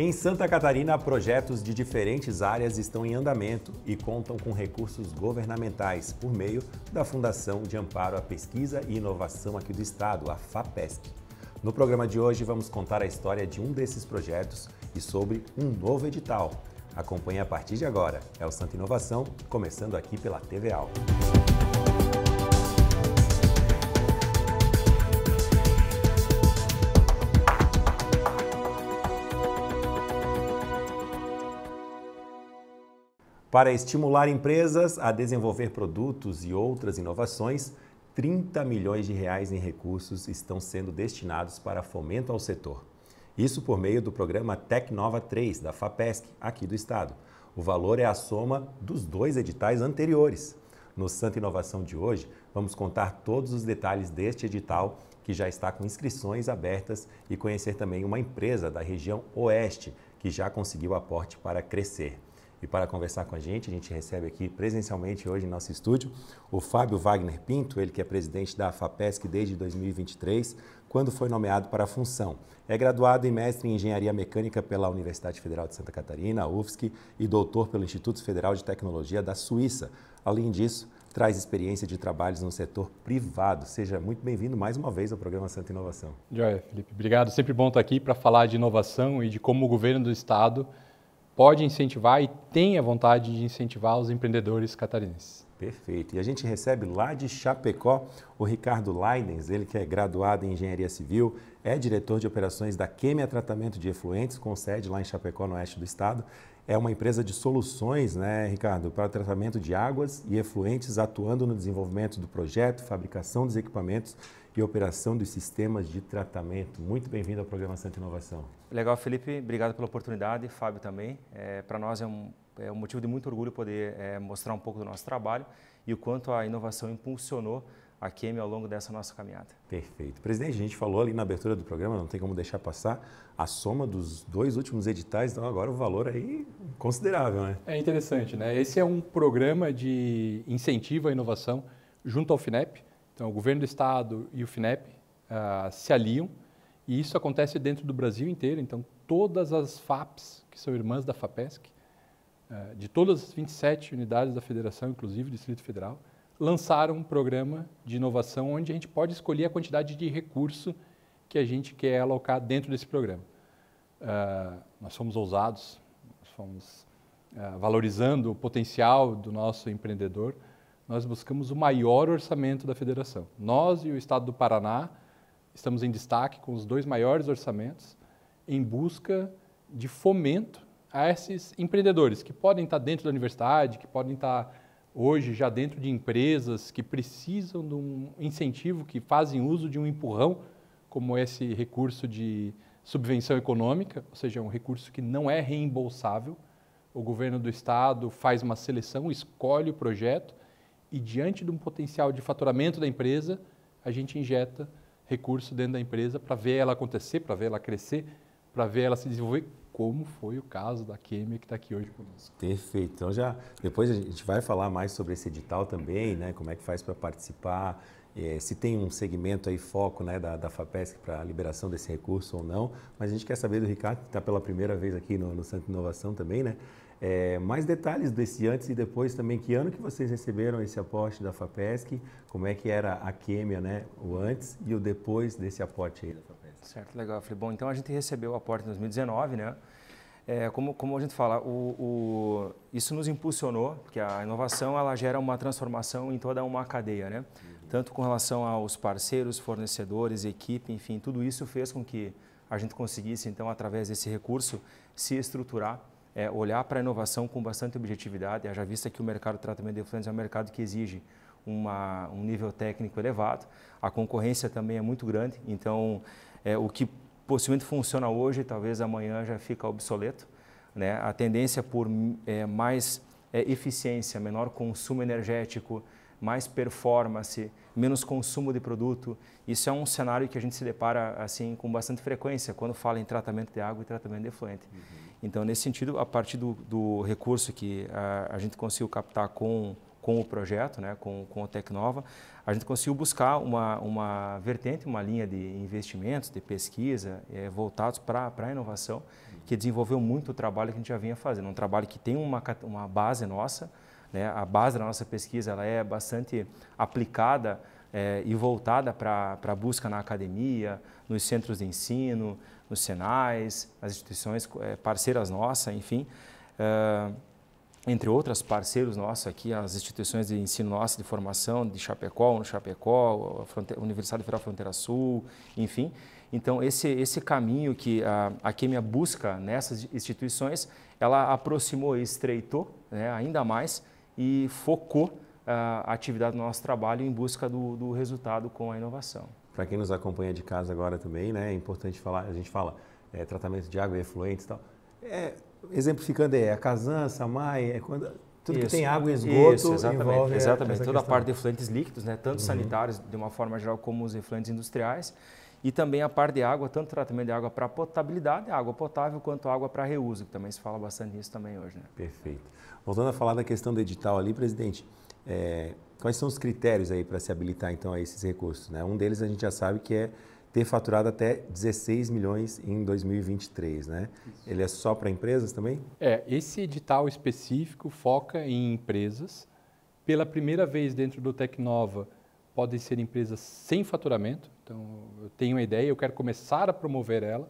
Em Santa Catarina, projetos de diferentes áreas estão em andamento e contam com recursos governamentais por meio da Fundação de Amparo à Pesquisa e Inovação aqui do Estado, a FAPESC. No programa de hoje, vamos contar a história de um desses projetos e sobre um novo edital. Acompanhe a partir de agora. É o Santa Inovação, começando aqui pela TV Al. Para estimular empresas a desenvolver produtos e outras inovações, 30 milhões de reais em recursos estão sendo destinados para fomento ao setor. Isso por meio do programa Tecnova 3 da FAPESC, aqui do estado. O valor é a soma dos dois editais anteriores. No Santa Inovação de hoje, vamos contar todos os detalhes deste edital, que já está com inscrições abertas, e conhecer também uma empresa da região Oeste que já conseguiu aporte para crescer. E para conversar com a gente, a gente recebe aqui presencialmente hoje em nosso estúdio o Fábio Wagner Pinto, ele que é presidente da FAPESC desde 2023, quando foi nomeado para a função. É graduado e mestre em Engenharia Mecânica pela Universidade Federal de Santa Catarina, UFSC, e doutor pelo Instituto Federal de Tecnologia da Suíça. Além disso, traz experiência de trabalhos no setor privado. Seja muito bem-vindo mais uma vez ao programa Santa Inovação. Joia, Felipe. Obrigado. Sempre bom estar aqui para falar de inovação e de como o governo do Estado pode incentivar e tem a vontade de incentivar os empreendedores catarinenses. Perfeito. E a gente recebe lá de Chapecó o Ricardo Leidens, ele que é graduado em Engenharia Civil, é diretor de operações da Quêmia Tratamento de Efluentes, com sede lá em Chapecó, no oeste do estado. É uma empresa de soluções, né, Ricardo, para tratamento de águas e efluentes, atuando no desenvolvimento do projeto, fabricação dos equipamentos e operação dos sistemas de tratamento. Muito bem-vindo ao programa Santa Inovação. Legal, Felipe. Obrigado pela oportunidade. Fábio também. É, Para nós é um, é um motivo de muito orgulho poder é, mostrar um pouco do nosso trabalho e o quanto a inovação impulsionou a QM ao longo dessa nossa caminhada. Perfeito. Presidente, a gente falou ali na abertura do programa, não tem como deixar passar, a soma dos dois últimos editais, então agora o valor aí considerável, né? É interessante, né? Esse é um programa de incentivo à inovação junto ao FINEP, então, o governo do estado e o FINEP uh, se aliam e isso acontece dentro do Brasil inteiro. Então, todas as FAPs, que são irmãs da FAPESC, uh, ah, de todas as 27 unidades da federação, inclusive o Distrito Federal, lançaram um programa de inovação onde a gente pode escolher a quantidade de recurso que a gente quer alocar dentro desse programa. Uh, nós fomos ousados, nós fomos uh, valorizando o potencial do nosso empreendedor nós buscamos o maior orçamento da federação. Nós e o Estado do Paraná estamos em destaque com os dois maiores orçamentos em busca de fomento a esses empreendedores que podem estar dentro da universidade, que podem estar hoje já dentro de empresas que precisam de um incentivo, que fazem uso de um empurrão, como esse recurso de subvenção econômica, ou seja, um recurso que não é reembolsável. O governo do estado faz uma seleção, escolhe o projeto e diante de um potencial de faturamento da empresa, a gente injeta recurso dentro da empresa para ver ela acontecer, para ver ela crescer, para ver ela se desenvolver, como foi o caso da Kemia que está aqui hoje conosco. Perfeito. Então já depois a gente vai falar mais sobre esse edital também, né? Como é que faz para participar? É, se tem um segmento aí foco né, da, da FAPESC para a liberação desse recurso ou não, mas a gente quer saber do Ricardo, que está pela primeira vez aqui no, no Centro de Inovação também, né? É, mais detalhes desse antes e depois também, que ano que vocês receberam esse aporte da FAPESC, como é que era a quêmia, né, o antes e o depois desse aporte aí da FAPESC. Certo, legal, falei Bom, então a gente recebeu o aporte em 2019, né, é, como, como a gente fala, o, o, isso nos impulsionou, porque a inovação ela gera uma transformação em toda uma cadeia, né? Uhum. Tanto com relação aos parceiros, fornecedores, equipe, enfim, tudo isso fez com que a gente conseguisse, então, através desse recurso, se estruturar é, olhar para a inovação com bastante objetividade, já vista que o mercado de tratamento de fluentes é um mercado que exige uma, um nível técnico elevado, a concorrência também é muito grande, então é, o que possivelmente funciona hoje, talvez amanhã já fica obsoleto. Né? A tendência por é, mais é, eficiência, menor consumo energético, mais performance, menos consumo de produto. Isso é um cenário que a gente se depara assim com bastante frequência quando fala em tratamento de água e tratamento de efluente. Uhum. Então, nesse sentido, a partir do, do recurso que a, a, gente conseguiu captar com, com o projeto, né, com, com o Tecnova, a gente conseguiu buscar uma, uma vertente, uma linha de investimentos, de pesquisa, é, voltados para a inovação, que desenvolveu muito o trabalho que a gente já vinha fazendo. Um trabalho que tem uma, uma base nossa, né, a base da nossa pesquisa ela é bastante aplicada é, e voltada para a busca na academia, nos centros de ensino, nos Senais, as instituições eh, parceiras nossas, enfim, eh, entre outras parceiros nossos aqui, as instituições de ensino nossa, de formação, de Chapecó, no Chapecó, a Universidade Federal Fronteira Sul, enfim. Então, esse, esse caminho que a, a Quêmia busca nessas instituições, ela aproximou e estreitou né, ainda mais e focou ah, a atividade do nosso trabalho em busca do, do resultado com a inovação. Para quem nos acompanha de casa agora também, né, é importante falar, a gente fala é, tratamento de água e efluentes e tal. É, exemplificando, é a casança, a mai, é quando, tudo isso, que tem água e esgoto isso, exatamente, envolve é, exatamente. toda questão. a parte de efluentes líquidos, né, tanto uhum. sanitários de uma forma geral como os efluentes industriais e também a parte de água, tanto tratamento de água para potabilidade, água potável, quanto água para reuso, que também se fala bastante nisso também hoje. Né? Perfeito. Voltando a falar da questão do edital ali, presidente, é, quais são os critérios aí para se habilitar então a esses recursos? Né? Um deles a gente já sabe que é ter faturado até 16 milhões em 2023, né? Isso. Ele é só para empresas também? É, esse edital específico foca em empresas. Pela primeira vez dentro do Tecnova, podem ser empresas sem faturamento. Então, eu tenho uma ideia, eu quero começar a promover ela.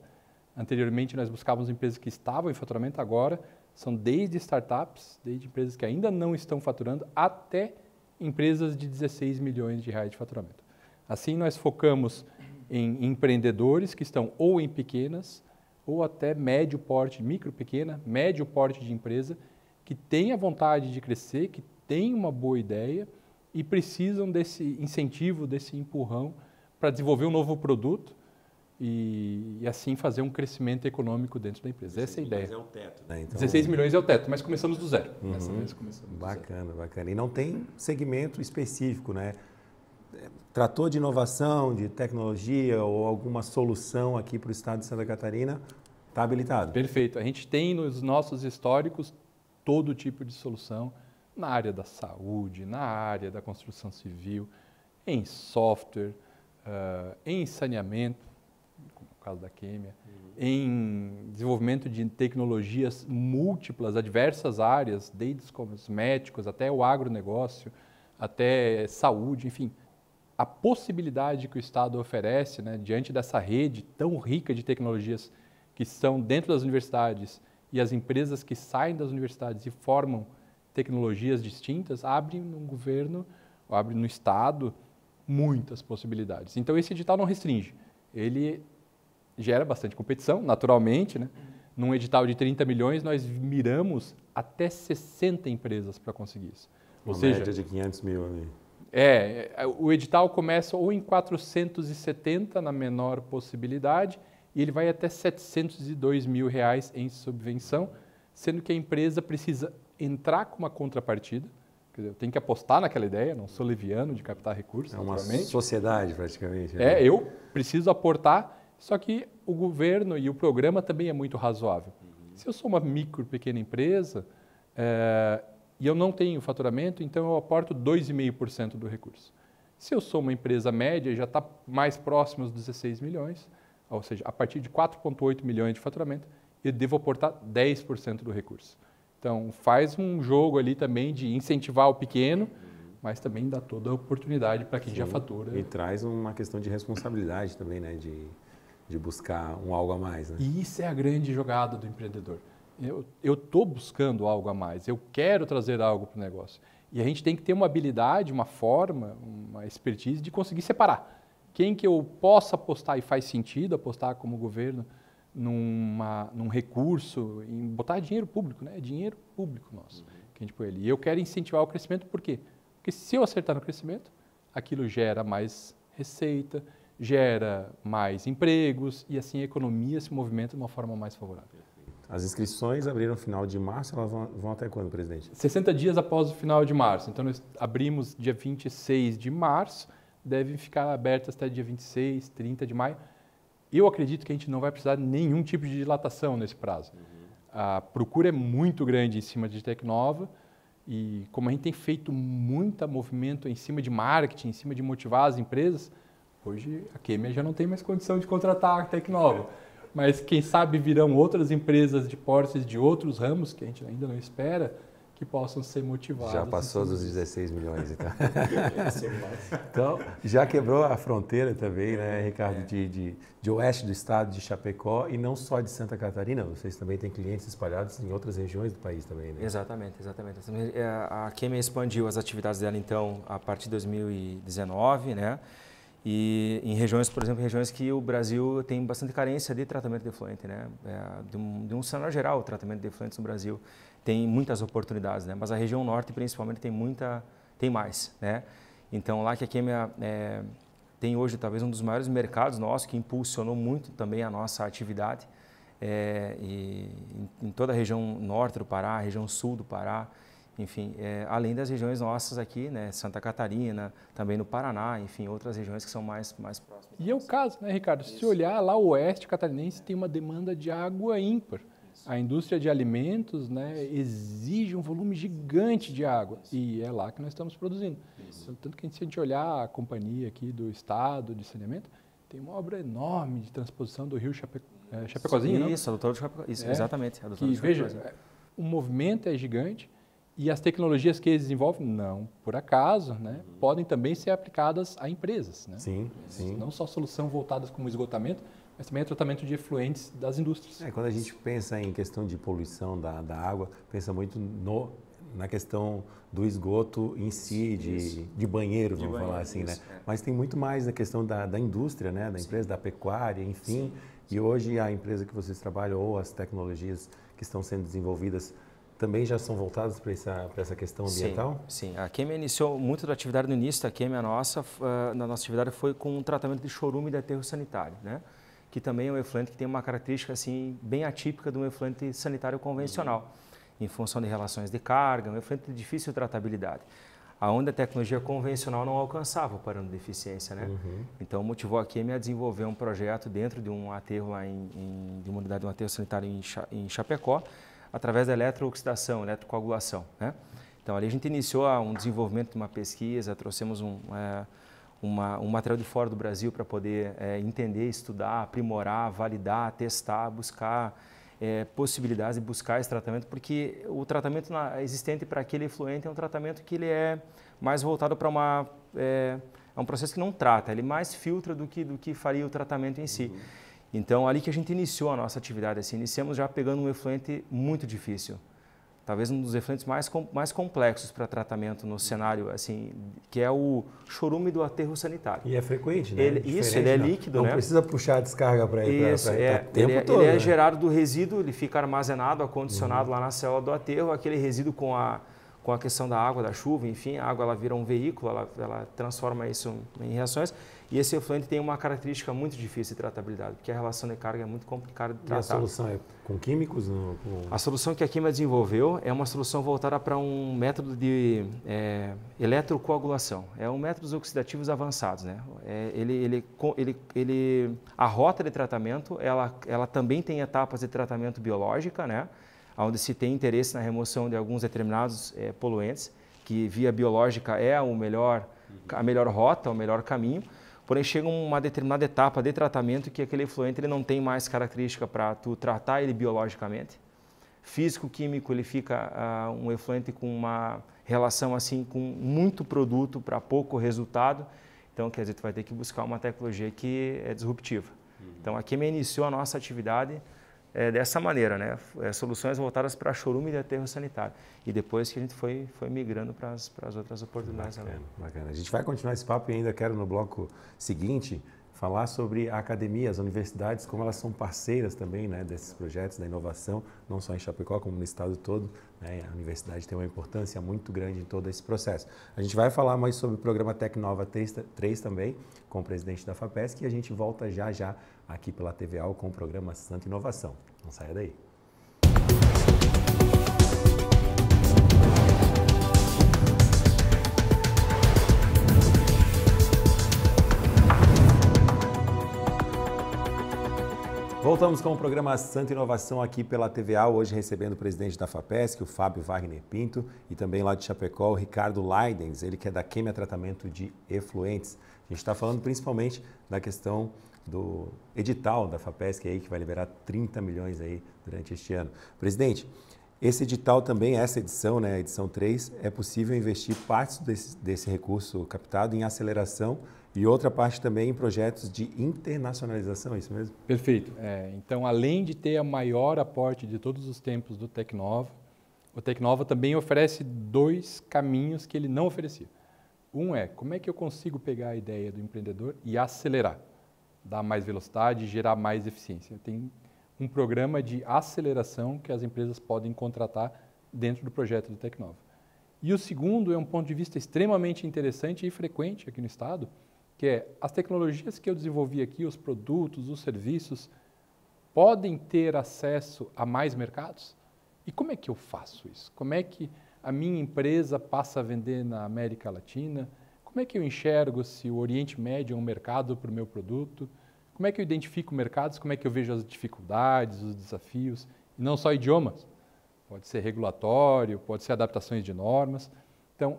Anteriormente, nós buscávamos empresas que estavam em faturamento, agora são desde startups, desde empresas que ainda não estão faturando, até empresas de 16 milhões de reais de faturamento. Assim, nós focamos em empreendedores que estão ou em pequenas ou até médio porte, micro pequena, médio porte de empresa, que tem a vontade de crescer, que tem uma boa ideia e precisam desse incentivo, desse empurrão para desenvolver um novo produto e, e, assim fazer um crescimento econômico dentro da empresa. Essa é a ideia. 16 milhões é o teto, né? Então... 16 milhões é o teto, mas começamos do zero. Uhum. vez começamos bacana, zero. bacana. E não tem segmento específico, né? É, tratou de inovação, de tecnologia ou alguma solução aqui para o estado de Santa Catarina, está habilitado. Perfeito. A gente tem nos nossos históricos todo tipo de solução na área da saúde, na área da construção civil, em software, uh, em saneamento caso da química, uhum. em desenvolvimento de tecnologias múltiplas, a diversas áreas, desde os cosméticos até o agronegócio, até saúde, enfim. A possibilidade que o Estado oferece, né, diante dessa rede tão rica de tecnologias que são dentro das universidades e as empresas que saem das universidades e formam tecnologias distintas, abre no governo, abre no Estado, muitas possibilidades. Então, esse edital não restringe. Ele gera bastante competição, naturalmente. Né? Num edital de 30 milhões, nós miramos até 60 empresas para conseguir isso. Ou Uma seja, média de 500 mil ali. É, é, o edital começa ou em 470, na menor possibilidade, e ele vai até 702 mil reais em subvenção, sendo que a empresa precisa entrar com uma contrapartida, eu tenho que apostar naquela ideia, não sou leviano de captar recursos. É uma sociedade, praticamente. Né? É, eu preciso aportar só que o governo e o programa também é muito razoável. Uhum. Se eu sou uma micro, pequena empresa é, e eu não tenho faturamento, então eu aporto 2,5% do recurso. Se eu sou uma empresa média, já está mais próximo aos 16 milhões, ou seja, a partir de 4,8 milhões de faturamento, eu devo aportar 10% do recurso. Então, faz um jogo ali também de incentivar o pequeno, mas também dá toda a oportunidade para quem Sim, já fatura. E traz uma questão de responsabilidade também, né? De de buscar um algo a mais. Né? E isso é a grande jogada do empreendedor. Eu estou buscando algo a mais, eu quero trazer algo para o negócio. E a gente tem que ter uma habilidade, uma forma, uma expertise de conseguir separar. Quem que eu possa apostar e faz sentido apostar como governo numa, num recurso, em botar dinheiro público, né? É dinheiro público nosso uhum. que a gente põe ali. E eu quero incentivar o crescimento, por quê? Porque se eu acertar no crescimento, aquilo gera mais receita, gera mais empregos e assim a economia se movimenta de uma forma mais favorável. As inscrições abriram no final de março, elas vão, vão, até quando, presidente? 60 dias após o final de março. Então, nós abrimos dia 26 de março, devem ficar abertas até dia 26, 30 de maio. Eu acredito que a gente não vai precisar de nenhum tipo de dilatação nesse prazo. Uhum. A procura é muito grande em cima de Tecnova e como a gente tem feito muito movimento em cima de marketing, em cima de motivar as empresas, Hoje a Kemia já não tem mais condição de contratar a Tecnova, mas quem sabe virão outras empresas de portes de outros ramos que a gente ainda não espera que possam ser motivadas. Já passou dos 16 milhões, então. então, já quebrou a fronteira também, né, Ricardo, é. de, de, de, oeste do estado de Chapecó e não só de Santa Catarina. Vocês também têm clientes espalhados em outras regiões do país também, né? Exatamente, exatamente. É, a Kemia expandiu as atividades dela, então, a partir de 2019, né? E em regiões, por exemplo, regiões que o Brasil tem bastante carência de tratamento de efluente, né? É, de, um, de um cenário geral, o tratamento de efluentes no Brasil tem muitas oportunidades, né? Mas a região norte, principalmente, tem muita, tem mais, né? Então lá que a Quêmia é, tem hoje talvez um dos maiores mercados nossos, que impulsionou muito também a nossa atividade, é, e, em, em toda a região norte do Pará, região sul do Pará, enfim, é, além das regiões nossas aqui, né, Santa Catarina, também no Paraná, enfim, outras regiões que são mais, mais próximas. E é o caso, né, Ricardo? Isso. Se olhar lá o oeste catarinense tem uma demanda de água ímpar. Isso. A indústria de alimentos né, exige um volume gigante de água Isso. e é lá que nós estamos produzindo. Então, tanto que a gente, se a gente olhar a companhia aqui do estado de saneamento, tem uma obra enorme de transposição do rio é, Chapecozinho, Isso, não? Isso, a doutora de Chapecozinho, é, exatamente. A doutora que, de Chapecozinho. veja, é, o movimento é gigante, e as tecnologias que eles desenvolvem, não por acaso, né, podem também ser aplicadas a empresas. Né? Sim, sim. Não só solução voltadas como esgotamento, mas também é tratamento de efluentes das indústrias. É, quando a gente pensa em questão de poluição da, da água, pensa muito no, na questão do esgoto em si, de, de banheiro, vamos de banheiro, falar assim, né? isso, né? É. Mas tem muito mais na questão da, da indústria, né? da empresa, Sim. da pecuária, enfim. Sim. E hoje a empresa que vocês trabalham ou as tecnologias que estão sendo desenvolvidas também já são voltados para essa, para essa questão ambiental? Sim, sim. a Quemia iniciou muito da atividade no início da Quemia nossa, ah, na nossa atividade foi com o um tratamento de chorume de aterro sanitário, né? que também é um efluente que tem uma característica assim bem atípica de um efluente sanitário convencional, uhum. em função de relações de carga, um efluente de difícil tratabilidade aonde a tecnologia convencional não alcançava o parâmetro de eficiência, né? Uhum. Então motivou a Quemia a desenvolver um projeto dentro de um aterro lá em, em de uma unidade de um aterro sanitário em, em Chapecó, através da eletrooxidação, eletrocoagulação. Né? Então, ali a gente iniciou ah, um desenvolvimento de uma pesquisa, trouxemos um, é, uma, um material de fora do Brasil para poder é, entender, estudar, aprimorar, validar, testar, buscar é, possibilidades de buscar esse tratamento, porque o tratamento na, existente para aquele efluente é um tratamento que ele é mais voltado para uma é, é, um processo que não trata, ele mais filtra do que do que faria o tratamento em si. Uhum. Então, ali que a gente iniciou a nossa atividade, assim, iniciamos já pegando um efluente muito difícil, talvez um dos efluentes mais, com, mais complexos para tratamento no cenário, assim, que é o chorume do aterro sanitário. E é frequente, né? Ele, isso, ele é né? líquido, não né? Não precisa puxar a descarga para ele. Isso, pra, pra, é. Pra tá tempo ele, é, é todo, ele né? é gerado do resíduo, ele fica armazenado, acondicionado uhum. lá na célula do aterro, aquele resíduo com a com a questão da água, da chuva, enfim, a água ela vira um veículo, ela, ela transforma isso em reações e esse efluente tem uma característica muito difícil de tratabilidade, porque a relação de carga é muito complicada de tratar. E a solução é com químicos? Não, com... A solução que a Quima desenvolveu é uma solução voltada para um método de é, eletrocoagulação. É um método oxidativos avançados. Né? É, ele, ele, ele, ele, a rota de tratamento, ela, ela também tem etapas de tratamento biológica, né? onde se tem interesse na remoção de alguns determinados é, poluentes, que via biológica é o melhor, a melhor rota, o melhor caminho, Porém, chega uma determinada etapa de tratamento que aquele efluente ele não tem mais característica para tu tratar ele biologicamente. Físico-químico, ele fica uh, um efluente com uma relação assim com muito produto para pouco resultado. Então, quer dizer, tu vai ter que buscar uma tecnologia que é disruptiva. Uhum. Então, aqui é me iniciou a nossa atividade é, dessa maneira, né? É, soluções voltadas para chorume de aterro sanitário. E depois que a gente foi, foi migrando para as outras oportunidades. Bacana, bacana. A gente vai continuar esse papo e ainda quero no bloco seguinte falar sobre a academia, as universidades, como elas são parceiras também né, desses projetos da inovação, não só em Chapecó, como no estado todo. Né? A universidade tem uma importância muito grande em todo esse processo. A gente vai falar mais sobre o programa Tecnova 3, 3 também, com o presidente da FAPESC, e a gente volta já já aqui pela TVA com o programa Santa Inovação. Não saia daí. voltamos com o programa Santa Inovação aqui pela TVA, hoje recebendo o presidente da FAPESC, o Fábio Wagner Pinto, e também lá de Chapecó, o Ricardo Leidens, ele que é da químia Tratamento de Efluentes. A gente está falando principalmente da questão do edital da FAPESC aí, que vai liberar 30 milhões aí durante este ano. Presidente, esse edital também, essa edição, né, edição 3, é possível investir partes desse, desse recurso captado em aceleração e outra parte também em projetos de internacionalização, é isso mesmo? Perfeito. É, então, além de ter a maior aporte de todos os tempos do Tecnova, o Tecnova também oferece dois caminhos que ele não oferecia. Um é como é que eu consigo pegar a ideia do empreendedor e acelerar, dar mais velocidade, gerar mais eficiência. Tem um programa de aceleração que as empresas podem contratar dentro do projeto do Tecnova. E o segundo é um ponto de vista extremamente interessante e frequente aqui no estado, que é as tecnologias que eu desenvolvi aqui, os produtos, os serviços, podem ter acesso a mais mercados? E como é que eu faço isso? Como é que a minha empresa passa a vender na América Latina? Como é que eu enxergo se o Oriente Médio é um mercado para o meu produto? Como é que eu identifico mercados? Como é que eu vejo as dificuldades, os desafios? E não só idiomas. Pode ser regulatório, pode ser adaptações de normas. Então,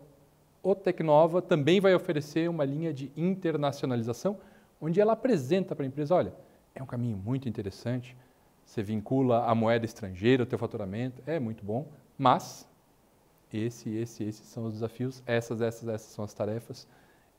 o Tecnova também vai oferecer uma linha de internacionalização, onde ela apresenta para a empresa, olha, é um caminho muito interessante, você vincula a moeda estrangeira ao teu faturamento, é muito bom, mas esse, esse, esses são os desafios, essas, essas, essas são as tarefas.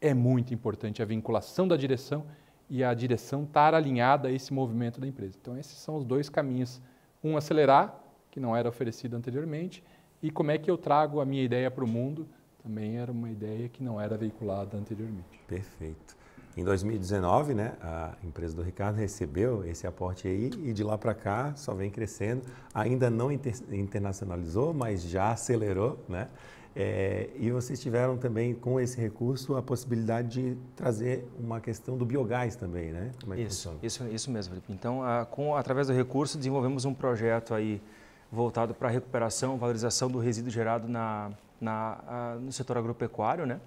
É muito importante a vinculação da direção e a direção estar alinhada a esse movimento da empresa. Então, esses são os dois caminhos. Um, acelerar, que não era oferecido anteriormente, e como é que eu trago a minha ideia para o mundo também era uma ideia que não era veiculada anteriormente. Perfeito. Em 2019, né, a empresa do Ricardo recebeu esse aporte aí e de lá para cá só vem crescendo. Ainda não inter internacionalizou, mas já acelerou, né? É, e vocês tiveram também com esse recurso a possibilidade de trazer uma questão do biogás também, né? Como é que isso, isso, isso mesmo. Felipe. Então, a, com, através do recurso desenvolvemos um projeto aí voltado para a recuperação, valorização do resíduo gerado na, na, a, no setor agropecuário, né?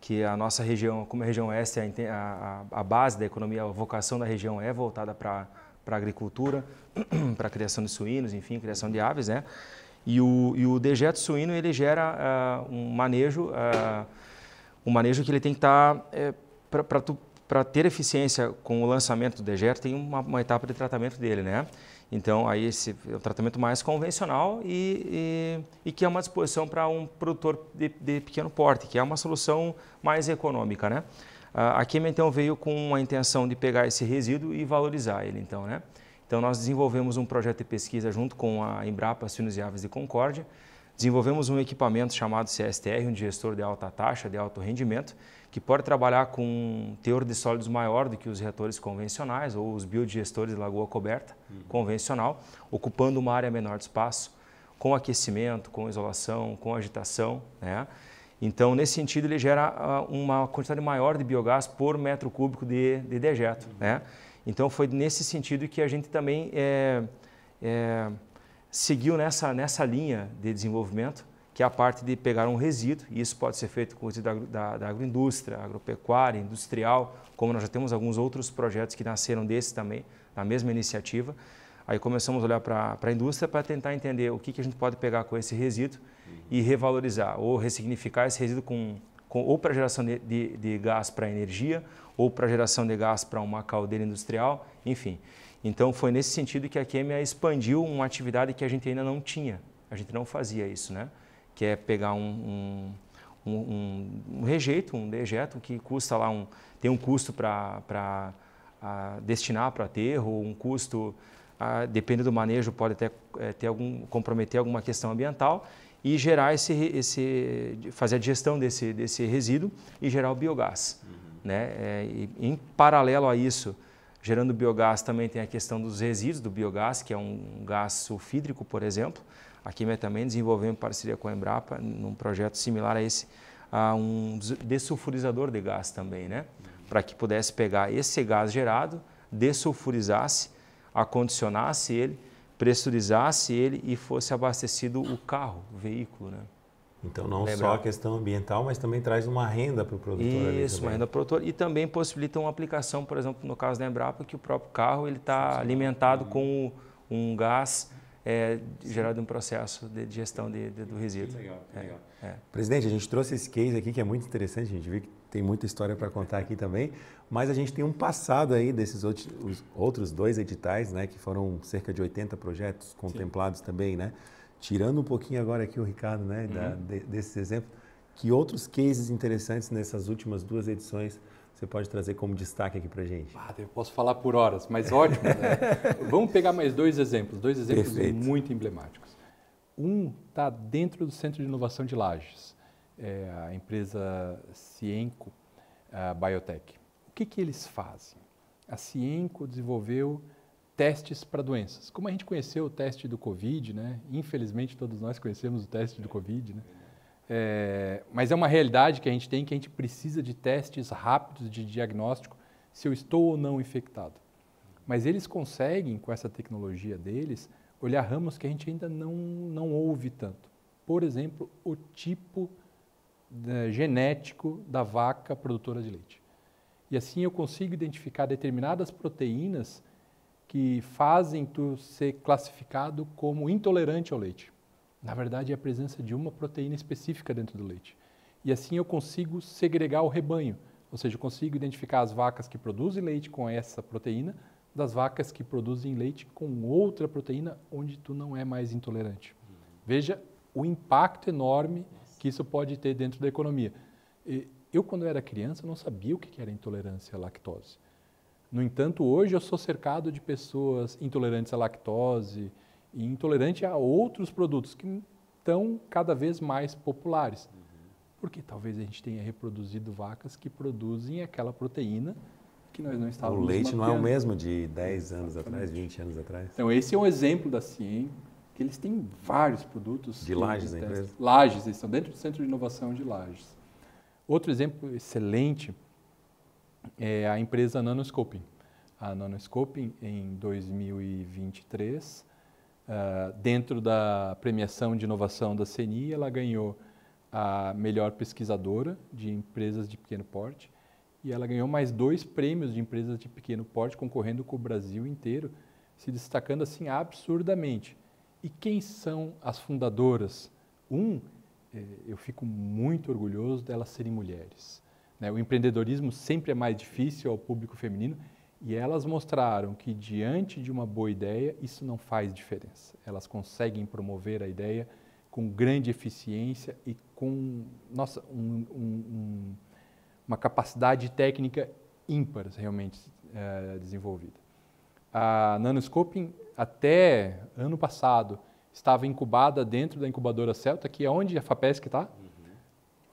que a nossa região, como a região oeste, a, a, a base da economia, a vocação da região é voltada para a agricultura, para a criação de suínos, enfim, criação de aves, né? E o, e o dejeto suíno, ele gera uh, um manejo, uh, um manejo que ele tem que estar, tá, é, eh, para ter eficiência com o lançamento do dejeto, tem uma, uma etapa de tratamento dele, né? Então, aí esse é o tratamento mais convencional e, e, e que é uma disposição para um produtor de, de, pequeno porte, que é uma solução mais econômica, né? Ah, a Quema, então, veio com a intenção de pegar esse resíduo e valorizar ele, então, né? Então, nós desenvolvemos um projeto de pesquisa junto com a Embrapa Sinos e Aves de Concórdia, Desenvolvemos um equipamento chamado CSTR, um digestor de alta taxa, de alto rendimento, que pode trabalhar com um teor de sólidos maior do que os reatores convencionais ou os biodigestores de lagoa coberta uhum. convencional, ocupando uma área menor de espaço, com aquecimento, com isolação, com agitação. Né? Então, nesse sentido, ele gera ah, uma quantidade maior de biogás por metro cúbico de, de dejeto. Uhum. Né? Então, foi nesse sentido que a gente também é, é, seguiu nessa, nessa linha de desenvolvimento, que é a parte de pegar um resíduo, e isso pode ser feito com o resíduo da, da, da agroindústria, agropecuária, industrial, como nós já temos alguns outros projetos que nasceram desse também, na mesma iniciativa. Aí começamos a olhar para a indústria para tentar entender o que, que a gente pode pegar com esse resíduo uhum. e revalorizar, ou ressignificar esse resíduo com, com ou para geração de, de, de gás para energia, ou para geração de gás para uma caldeira industrial, enfim. Então foi nesse sentido que a Quêmia expandiu uma atividade que a gente ainda não tinha, a gente não fazia isso, né? Que é pegar um, um, um, um rejeito, um dejeto que custa lá um tem um custo para destinar para aterro, um custo dependendo depende do manejo pode até é, ter algum comprometer alguma questão ambiental e gerar esse, esse fazer a digestão desse, desse resíduo e gerar o biogás, uhum. né? É, e, em paralelo a isso Gerando biogás também tem a questão dos resíduos do biogás, que é um gás sulfídrico, por exemplo. A Química também desenvolveu em parceria com a Embrapa, num projeto similar a esse, a um dessulfurizador de gás também, né? Para que pudesse pegar esse gás gerado, dessulfurizasse, acondicionasse ele, pressurizasse ele e fosse abastecido o carro, o veículo, né? Então, não Lembra? só a questão ambiental, mas também traz uma renda para o produtor. Isso, uma renda para o produtor. E também possibilita uma aplicação, por exemplo, no caso da Embrapa, que o próprio carro está alimentado uhum. com um gás é, gerado em um processo de gestão de, de, do resíduo. Que legal, que é, legal. É, Presidente, a gente trouxe esse case aqui que é muito interessante, a gente vê que tem muita história para contar aqui também, mas a gente tem um passado aí desses outros, outros dois editais, né, que foram cerca de 80 projetos contemplados Sim. também, né? tirando um pouquinho agora aqui o Ricardo, né, uhum. da, de, desses exemplos, que outros cases interessantes nessas últimas duas edições você pode trazer como destaque aqui para gente? Ah, eu posso falar por horas, mas ótimo. Né? Vamos pegar mais dois exemplos, dois exemplos Perfeito. muito emblemáticos. Um está dentro do Centro de Inovação de Lages, é a empresa Cienco a Biotech. O que, que eles fazem? A Cienco desenvolveu testes para doenças. Como a gente conheceu o teste do Covid, né? infelizmente todos nós conhecemos o teste do Covid, né? É, mas é uma realidade que a gente tem que a gente precisa de testes rápidos de diagnóstico se eu estou ou não infectado. Mas eles conseguem, com essa tecnologia deles, olhar ramos que a gente ainda não, não ouve tanto. Por exemplo, o tipo né, genético da vaca produtora de leite. E assim eu consigo identificar determinadas proteínas que fazem tu ser classificado como intolerante ao leite. Na verdade, é a presença de uma proteína específica dentro do leite. E assim eu consigo segregar o rebanho, ou seja, eu consigo identificar as vacas que produzem leite com essa proteína das vacas que produzem leite com outra proteína onde tu não é mais intolerante. Veja o impacto enorme que isso pode ter dentro da economia. Eu, quando era criança, não sabia o que era intolerância à lactose. No entanto, hoje eu sou cercado de pessoas intolerantes à lactose e intolerante a outros produtos que estão cada vez mais populares. Porque talvez a gente tenha reproduzido vacas que produzem aquela proteína que nós não estávamos O leite não é o mesmo de 10 anos Exatamente. atrás, 20 anos atrás. Então, esse é um exemplo da CIEM, que eles têm vários produtos. De Lages, a empresa? Lages, eles estão dentro do Centro de Inovação de Lages. Outro exemplo excelente é a empresa Nanoscoping. A Nanoscoping, em 2023, uh, ah, dentro da premiação de inovação da CNI, ela ganhou a melhor pesquisadora de empresas de pequeno porte e ela ganhou mais dois prêmios de empresas de pequeno porte concorrendo com o Brasil inteiro, se destacando assim absurdamente. E quem são as fundadoras? Um, é, eu fico muito orgulhoso delas serem mulheres. Né? O empreendedorismo sempre é mais difícil ao público feminino e elas mostraram que, diante de uma boa ideia, isso não faz diferença. Elas conseguem promover a ideia com grande eficiência e com, nossa, um, um, uma capacidade técnica ímpar realmente é, desenvolvida. A Nanoscoping, até ano passado, estava incubada dentro da incubadora Celta, que é onde a FAPESC está.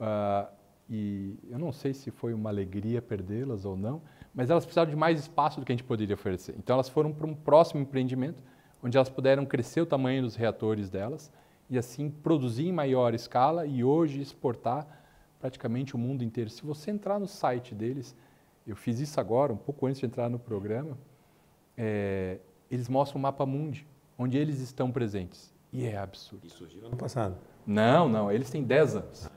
Uhum. Uh, e eu não sei se foi uma alegria perdê-las ou não, mas elas precisaram de mais espaço do que a gente poderia oferecer. Então elas foram para um próximo empreendimento, onde elas puderam crescer o tamanho dos reatores delas e assim produzir em maior escala e hoje exportar praticamente o mundo inteiro. Se você entrar no site deles, eu fiz isso agora, um pouco antes de entrar no programa, é, eles mostram o mapa mundi, onde eles estão presentes. E é absurdo. E surgiu ano passado. Não, não, eles têm 10 anos.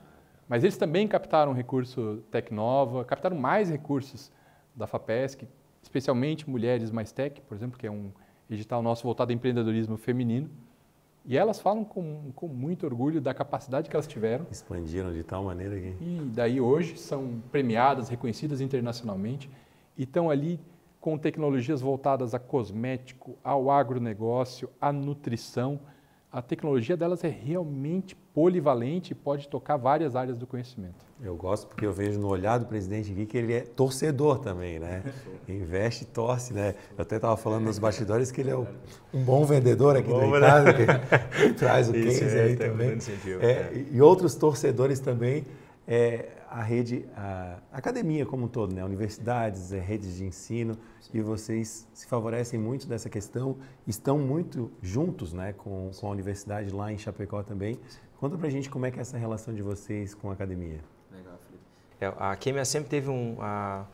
Mas eles também captaram recurso Tecnova, captaram mais recursos da FAPESC, especialmente Mulheres Mais Tech, por exemplo, que é um edital nosso voltado a empreendedorismo feminino. E elas falam com, com muito orgulho da capacidade que elas tiveram. Expandiram de tal maneira que. E daí hoje são premiadas, reconhecidas internacionalmente e estão ali com tecnologias voltadas a cosmético, ao agronegócio, à nutrição. A tecnologia delas é realmente polivalente e pode tocar várias áreas do conhecimento. Eu gosto porque eu vejo no olhar do presidente aqui que ele é torcedor também, né? Investe torce, né? Eu até estava falando nos bastidores que ele é um bom vendedor aqui bom, da Itália, né? que traz o Isso, case é, aí também. É, é, e outros torcedores também é a rede, a academia como um todo, né? universidades, é, redes de ensino, Sim. e vocês se favorecem muito dessa questão, estão muito juntos né? com, com a universidade lá em Chapecó também. Sim. Conta pra gente como é que é essa relação de vocês com a academia. Legal, Felipe. É, a Quêmia sempre teve um... A,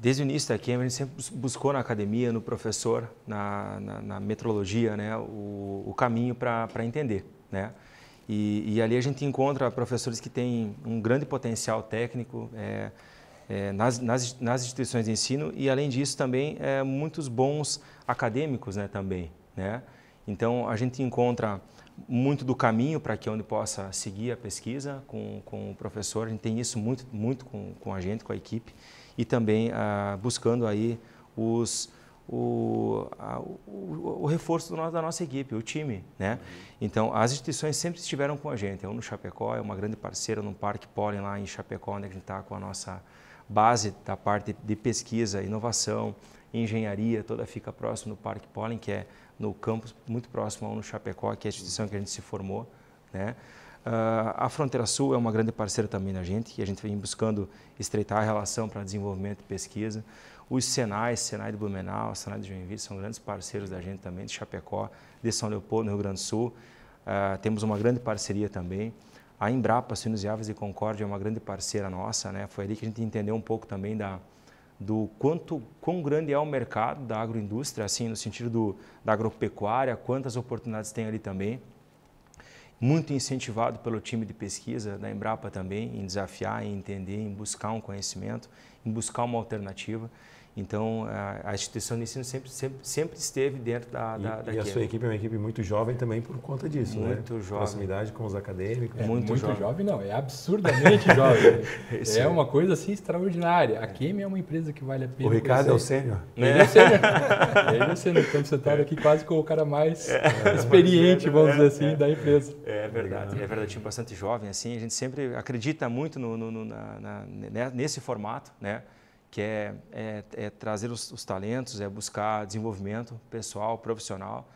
desde o início da Quêmia, a gente sempre buscou na academia, no professor, na, na, na metrologia, né? o, o caminho para entender. Né? E, e, ali a gente encontra professores que têm um grande potencial técnico é, é, nas, nas, nas, instituições de ensino e, além disso, também é, muitos bons acadêmicos né, também. Né? Então, a gente encontra muito do caminho para que onde possa seguir a pesquisa com, com o professor. A gente tem isso muito, muito com, com a gente, com a equipe e também ah, buscando aí os o, a, o, o, reforço nosso, da nossa equipe, o time. Né? Então, as instituições sempre estiveram com a gente. A então, Uno Chapecó é uma grande parceira no Parque Pollen, lá em Chapecó, onde a gente está com a nossa base da parte de pesquisa, inovação, engenharia, toda fica próximo do Parque Pollen, que é no campus muito próximo ao Uno Chapecó, que é a instituição que a gente se formou. Né? Uh, a Fronteira Sul é uma grande parceira também da gente, que a gente vem buscando estreitar a relação para desenvolvimento e pesquisa. Os Senais, Senai de Blumenau, Senai de Joinville, são grandes parceiros da gente também, de Chapecó, de São Leopoldo, no Rio Grande do Sul. Uh, temos uma grande parceria também. A Embrapa, Sinos e Aves de Concórdia é uma grande parceira nossa, né? Foi ali que a gente entendeu um pouco também da, do quanto, quão grande é o mercado da agroindústria, assim, no sentido do, da agropecuária, quantas oportunidades tem ali também muito incentivado pelo time de pesquisa da Embrapa também, em desafiar, em entender, em buscar um conhecimento, em buscar uma alternativa. Então, a, instituição de ensino sempre, sempre, sempre esteve dentro da, e, da, E a sua equipe é uma equipe muito jovem também por conta disso, muito né? Muito jovem. Proximidade com os acadêmicos. É, muito, muito jovem. jovem. não. É absurdamente jovem. é, é uma coisa, assim, extraordinária. A QM é uma empresa que vale a pena. O Ricardo é o sênior. Ele é o sênior. Ele é o sênior. Estamos sentados é. aqui quase com o cara mais é, é experiente, vamos dizer assim, da empresa. É verdade. É verdade. Tinha bastante jovem, assim. A gente sempre acredita muito no, no, no na, na, nesse formato, né? que é, é, é trazer os, os, talentos, é buscar desenvolvimento pessoal, profissional,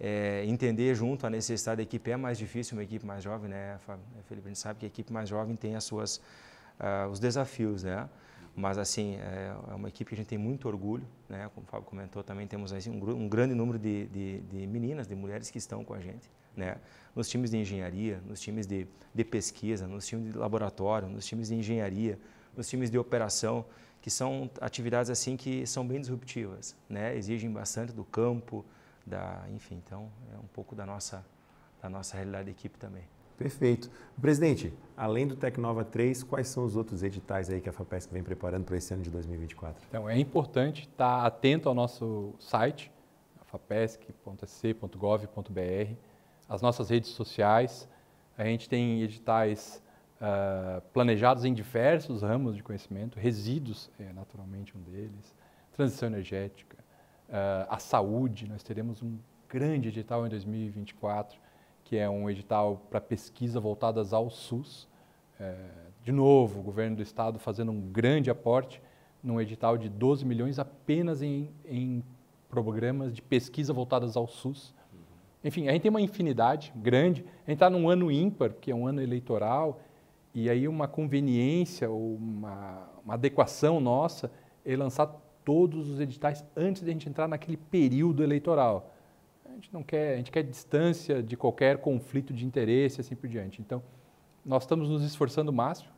é entender junto a necessidade da equipe. É mais difícil uma equipe mais jovem, né, é, Felipe? A gente sabe que a equipe mais jovem tem as suas, uh, os desafios, né? Mas, assim, é, é uma equipe que a gente tem muito orgulho, né? Como o Fábio comentou, também temos assim, um, um grande número de, de, de meninas, de mulheres que estão com a gente. Né? nos times de engenharia, nos times de, de, pesquisa, nos times de laboratório, nos times de engenharia, nos times de operação que são atividades assim que são bem disruptivas, né? Exigem bastante do campo, da, enfim, então é um pouco da nossa da nossa realidade de equipe também. Perfeito. Presidente, além do Tecnova 3, quais são os outros editais aí que a FAPESC vem preparando para esse ano de 2024? Então, é importante estar atento ao nosso site, fapesc.sc.gov.br, as nossas redes sociais. A gente tem editais ah, planejados em diversos ramos de conhecimento, resíduos é naturalmente um deles, transição energética, uh, a saúde, nós teremos um grande edital em 2024, que é um edital para pesquisa voltadas ao SUS. É, de novo, o governo do estado fazendo um grande aporte num edital de 12 milhões apenas em, em programas de pesquisa voltadas ao SUS. Uhum. Enfim, a gente tem uma infinidade grande. A gente está num ano ímpar, que é um ano eleitoral, e aí uma conveniência ou uma, uma adequação nossa é lançar todos os editais antes de a gente entrar naquele período eleitoral. A gente não quer, a gente quer distância de qualquer conflito de interesse assim por diante. Então, nós estamos nos esforçando o máximo.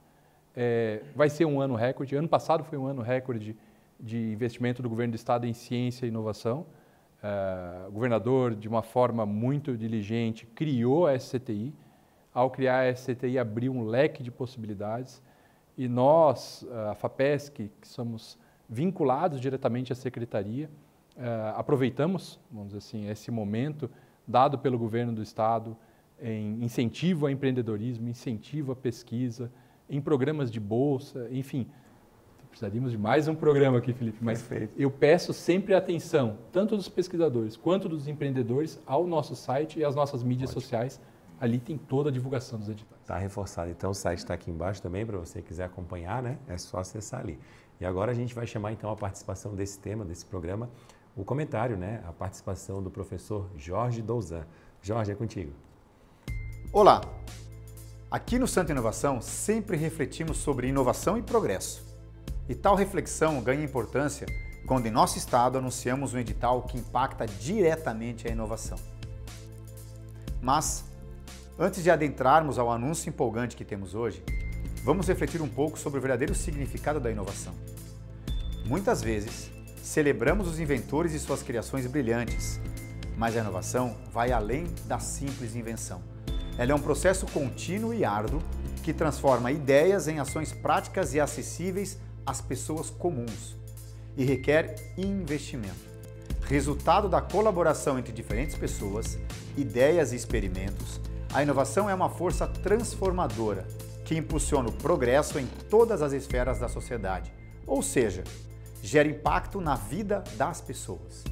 É, vai ser um ano recorde. Ano passado foi um ano recorde de investimento do governo do estado em ciência e inovação. Uh, o governador, de uma forma muito diligente, criou a SCTI ao criar a SCTI, abriu um leque de possibilidades e nós, eh, a FAPESC, que somos vinculados diretamente à Secretaria, eh, aproveitamos, vamos dizer assim, esse momento dado pelo governo do Estado em incentivo ao empreendedorismo, incentivo à pesquisa, em programas de bolsa, enfim. Precisaríamos de mais um programa aqui, Felipe, mas Perfeito. eu peço sempre atenção, tanto dos pesquisadores quanto dos empreendedores, ao nosso site e às nossas mídias Ótimo. sociais ali tem toda a divulgação dos editais. Está reforçado. Então o site está aqui embaixo também para você quiser acompanhar, né? É só acessar ali. E agora a gente vai chamar então a participação desse tema, desse programa, o comentário, né? A participação do professor Jorge Douzan. Jorge, é contigo. Olá! Aqui no Santo Inovação sempre refletimos sobre inovação e progresso. E tal reflexão ganha importância quando em nosso estado anunciamos um edital que impacta diretamente a inovação. Mas Antes de adentrarmos ao anúncio empolgante que temos hoje, vamos refletir um pouco sobre o verdadeiro significado da inovação. Muitas vezes, celebramos os inventores e suas criações brilhantes, mas a inovação vai além da simples invenção. Ela é um processo contínuo e árduo que transforma ideias em ações práticas e acessíveis às pessoas comuns e requer investimento. Resultado da colaboração entre diferentes pessoas, ideias e experimentos a inovação é uma força transformadora que impulsiona o progresso em todas as esferas da sociedade, ou seja, gera impacto na vida das pessoas.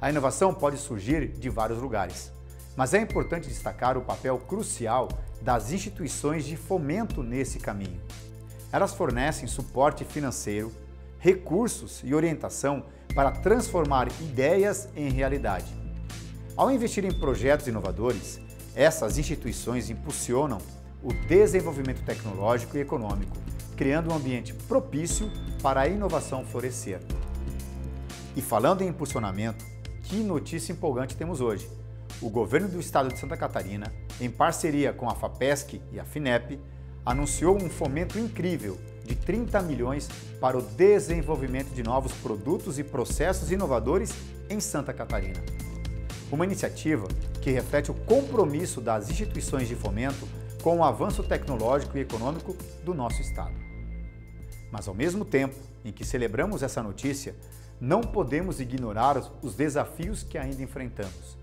A inovação pode surgir de vários lugares, mas é importante destacar o papel crucial das instituições de fomento nesse caminho. Elas fornecem suporte financeiro, recursos e orientação para transformar ideias em realidade. Ao investir em projetos inovadores, essas instituições impulsionam o desenvolvimento tecnológico e econômico, criando um ambiente propício para a inovação florescer. E falando em impulsionamento, que notícia empolgante temos hoje! O governo do estado de Santa Catarina, em parceria com a FAPESC e a FINEP, anunciou um fomento incrível de 30 milhões para o desenvolvimento de novos produtos e processos inovadores em Santa Catarina. Uma iniciativa que reflete o compromisso das instituições de fomento com o avanço tecnológico e econômico do nosso Estado. Mas, ao mesmo tempo em que celebramos essa notícia, não podemos ignorar os desafios que ainda enfrentamos.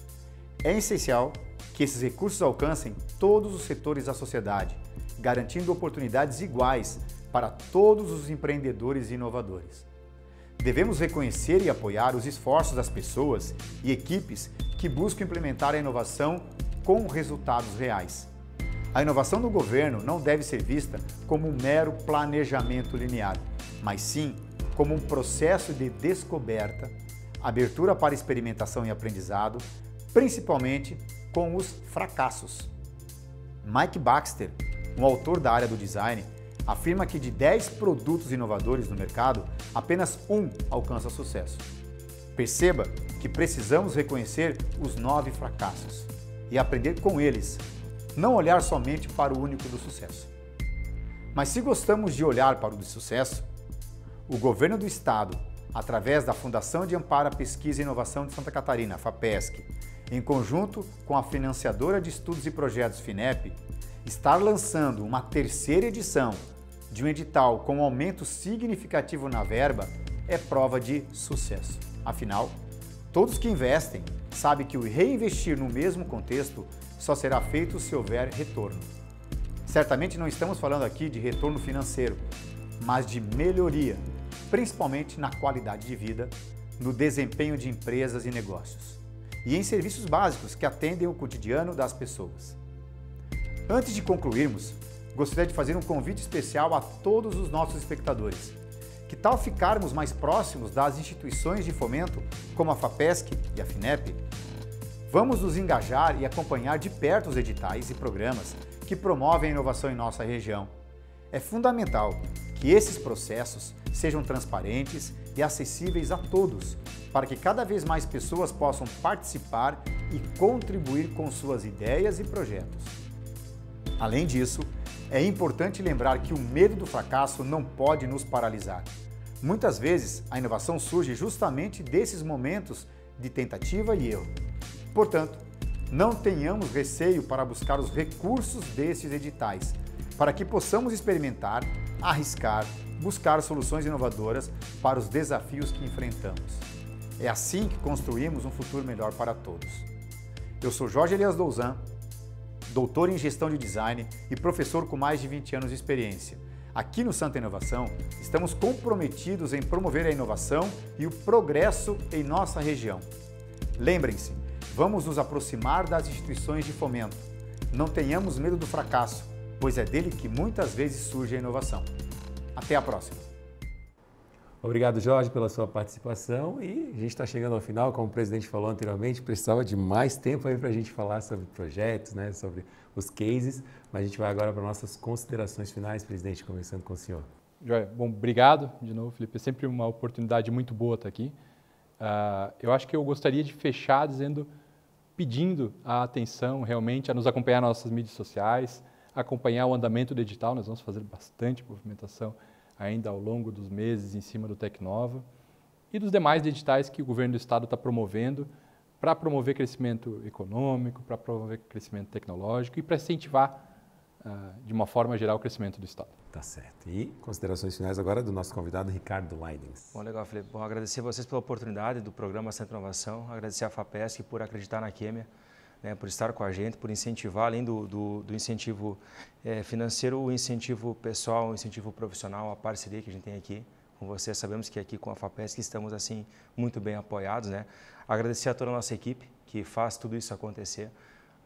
É essencial que esses recursos alcancem todos os setores da sociedade, garantindo oportunidades iguais para todos os empreendedores e inovadores. Devemos reconhecer e apoiar os esforços das pessoas e equipes que buscam implementar a inovação com resultados reais. A inovação do governo não deve ser vista como um mero planejamento linear, mas sim como um processo de descoberta, abertura para experimentação e aprendizado, principalmente com os fracassos. Mike Baxter, um autor da área do design, afirma que de 10 produtos inovadores no mercado, apenas um alcança sucesso. Perceba que precisamos reconhecer os nove fracassos e aprender com eles, não olhar somente para o único do sucesso. Mas se gostamos de olhar para o do sucesso, o governo do estado, através da Fundação de Amparo à Pesquisa e Inovação de Santa Catarina, FAPESC, em conjunto com a financiadora de estudos e projetos FINEP, está lançando uma terceira edição de um edital com um aumento significativo na verba é prova de sucesso. Afinal, todos que investem sabem que o reinvestir no mesmo contexto só será feito se houver retorno. Certamente não estamos falando aqui de retorno financeiro, mas de melhoria, principalmente na qualidade de vida, no desempenho de empresas e negócios, e em serviços básicos que atendem o cotidiano das pessoas. Antes de concluirmos, gostaria de fazer um convite especial a todos os nossos espectadores. Que tal ficarmos mais próximos das instituições de fomento, como a FAPESC e a FINEP? Vamos nos engajar e acompanhar de perto os editais e programas que promovem a inovação em nossa região. É fundamental que esses processos sejam transparentes e acessíveis a todos, para que cada vez mais pessoas possam participar e contribuir com suas ideias e projetos. Além disso, é importante lembrar que o medo do fracasso não pode nos paralisar. Muitas vezes, a inovação surge justamente desses momentos de tentativa e erro. Portanto, não tenhamos receio para buscar os recursos desses editais, para que possamos experimentar, arriscar, buscar soluções inovadoras para os desafios que enfrentamos. É assim que construímos um futuro melhor para todos. Eu sou Jorge Elias Douzan doutor em gestão de design e professor com mais de 20 anos de experiência. Aqui no Santa Inovação, estamos comprometidos em promover a inovação e o progresso em nossa região. Lembrem-se, vamos nos aproximar das instituições de fomento. Não tenhamos medo do fracasso, pois é dele que muitas vezes surge a inovação. Até a próxima! Obrigado, Jorge, pela sua participação. E a gente está chegando ao final, como o presidente falou anteriormente, precisava de mais tempo aí para a gente falar sobre projetos, né, sobre os cases, mas a gente vai agora para nossas considerações finais, presidente, começando com o senhor. Joia, bom, obrigado de novo, Felipe. É sempre uma oportunidade muito boa estar aqui. Uh, eu acho que eu gostaria de fechar dizendo, pedindo a atenção realmente a nos acompanhar nas nossas mídias sociais, acompanhar o andamento do edital, nós vamos fazer bastante movimentação ainda ao longo dos meses em cima do Tecnova e dos demais editais que o governo do estado está promovendo para promover crescimento econômico, para promover crescimento tecnológico e para incentivar, uh, de uma forma geral, o crescimento do estado. Tá certo. E considerações finais agora do nosso convidado, Ricardo Leidens. Bom, legal, Felipe. Bom, agradecer a vocês pela oportunidade do programa Centro Inovação, agradecer a FAPESC por acreditar na Quêmia né, por estar com a gente, por incentivar, além do, do, do incentivo é, financeiro, o incentivo pessoal, o incentivo profissional, a parceria que a gente tem aqui com você. Sabemos que aqui com a FAPESC estamos assim muito bem apoiados. Né? Agradecer a toda a nossa equipe que faz tudo isso acontecer.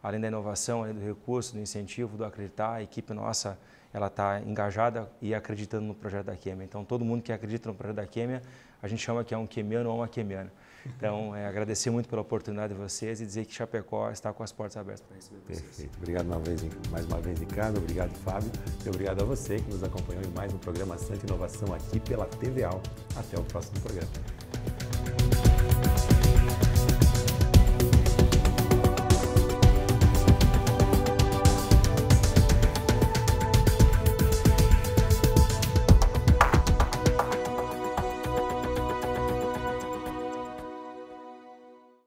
Além da inovação, além do recurso, do incentivo, do acreditar, a equipe nossa ela está engajada e acreditando no projeto da Quêmia. Então, todo mundo que acredita no projeto da Quêmia, a gente chama que é um quemiano ou uma quemiana. Então, é, agradecer muito pela oportunidade de vocês e dizer que Chapecó está com as portas abertas para receber vocês. Perfeito. Obrigado uma vez, mais uma vez, Ricardo. Obrigado, Fábio. E obrigado a você que nos acompanhou em mais um programa Santa Inovação aqui pela TVA. Até o próximo programa.